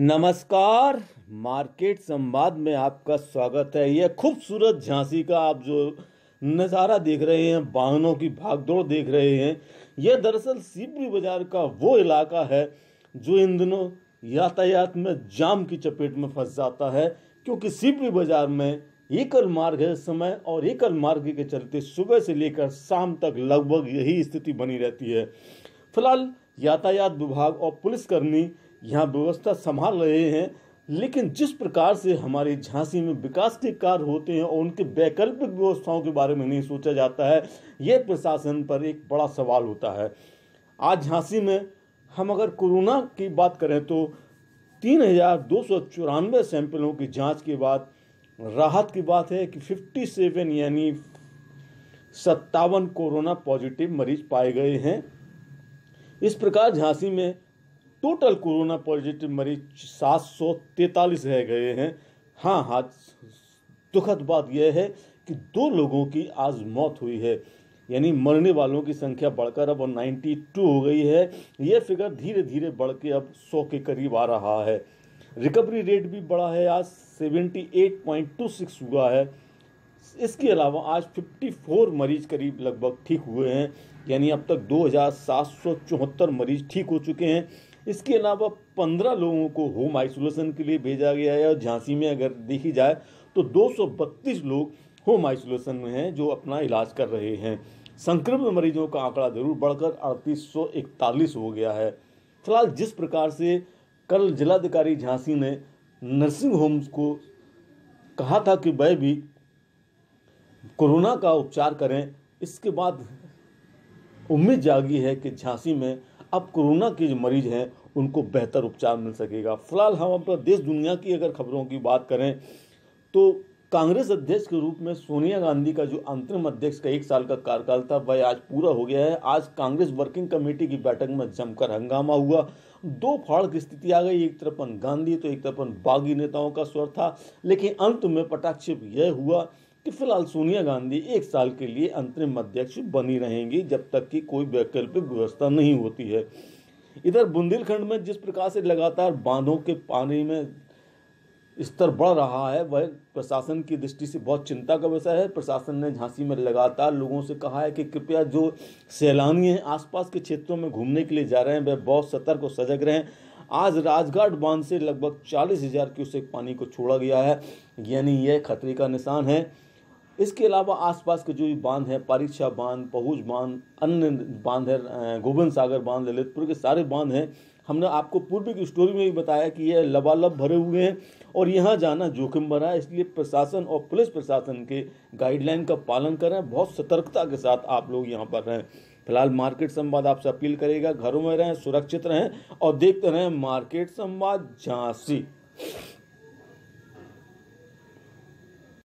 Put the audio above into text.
नमस्कार मार्केट संवाद में आपका स्वागत है यह खूबसूरत झांसी का आप जो नज़ारा देख रहे हैं वाहनों की भागदौड़ देख रहे हैं यह दरअसल सीपी बाजार का वो इलाका है जो इन दिनों यातायात में जाम की चपेट में फंस जाता है क्योंकि सीपी बाजार में एकल मार्ग है समय और एकल मार्ग के चलते सुबह से लेकर शाम तक लगभग यही स्थिति बनी रहती है फिलहाल यातायात विभाग और पुलिसकर्मी यहाँ व्यवस्था संभाल रहे हैं लेकिन जिस प्रकार से हमारे झांसी में विकास के कार्य होते हैं और उनके वैकल्पिक व्यवस्थाओं के बारे में नहीं सोचा जाता है यह प्रशासन पर एक बड़ा सवाल होता है आज झांसी में हम अगर कोरोना की बात करें तो तीन हज़ार दो सौ चौरानवे सैंपलों की जांच के बाद राहत की बात है कि फिफ्टी सेवन यानी सत्तावन कोरोना पॉजिटिव मरीज पाए गए हैं इस प्रकार झांसी में टोटल कोरोना पॉजिटिव मरीज सात सौ तैतालीस रह गए हैं हाँ हाँ दुखद बात यह है कि दो लोगों की आज मौत हुई है यानी मरने वालों की संख्या बढ़कर अब 92 हो गई है यह फिगर धीरे धीरे बढ़ के अब 100 के करीब आ रहा है रिकवरी रेट भी बढ़ा है आज 78.26 हुआ है इसके अलावा आज 54 मरीज करीब लगभग ठीक हुए हैं यानी अब तक दो मरीज ठीक हो चुके हैं इसके अलावा पंद्रह लोगों को होम आइसोलेशन के लिए भेजा गया है और झांसी में अगर देखी जाए तो दो लोग होम आइसोलेशन में हैं जो अपना इलाज कर रहे हैं संक्रमित मरीजों का आंकड़ा जरूर बढ़कर अड़तीस हो गया है फिलहाल जिस प्रकार से कल जिलाधिकारी झांसी ने नर्सिंग होम्स को कहा था कि वह भी कोरोना का उपचार करें इसके बाद उम्मीद जागी है कि झांसी में अब कोरोना के जो मरीज हैं उनको बेहतर उपचार मिल सकेगा फिलहाल हम अपना देश दुनिया की अगर खबरों की बात करें तो कांग्रेस अध्यक्ष के रूप में सोनिया गांधी का जो अंतरिम अध्यक्ष का एक साल का कार्यकाल था वह आज पूरा हो गया है आज कांग्रेस वर्किंग कमेटी की बैठक में जमकर हंगामा हुआ दो फाड़ की स्थिति आ गई एक तरफ गांधी तो एक तरफ बागी नेताओं का स्वर था लेकिन अंत में पटाक्षेप यह हुआ कि फिलहाल सोनिया गांधी एक साल के लिए अंतरिम अध्यक्ष बनी रहेंगी जब तक कि कोई वैकल्पिक व्यवस्था नहीं होती है इधर बुंदेलखंड में जिस प्रकार से लगातार बांधों के पानी में स्तर बढ़ रहा है वह प्रशासन की दृष्टि से बहुत चिंता का विषय है प्रशासन ने झांसी में लगातार लोगों से कहा है कि कृपया जो सैलानी हैं आसपास के क्षेत्रों में घूमने के लिए जा रहे हैं वह बहुत सतर्क और सजग रहें आज राजघाट बांध से लगभग चालीस हजार क्यूसेक पानी को छोड़ा गया है यानी यह खतरे का निशान है इसके अलावा आसपास के जो भी बांध हैं परीक्षा बांध पहुज बांध अन्य बांध है गोविंद सागर बांध ललितपुर के सारे बांध हैं हमने आपको पूर्व की स्टोरी में भी बताया कि यह लबालब भरे हुए हैं और यहाँ जाना जोखिम भरा है इसलिए प्रशासन और पुलिस प्रशासन के गाइडलाइन का पालन करें बहुत सतर्कता के साथ आप लोग यहाँ पर रहें फिलहाल मार्केट संवाद आपसे अपील करेगा घरों में रहें सुरक्षित रहें और देखते रहें मार्केट संवाद झांसी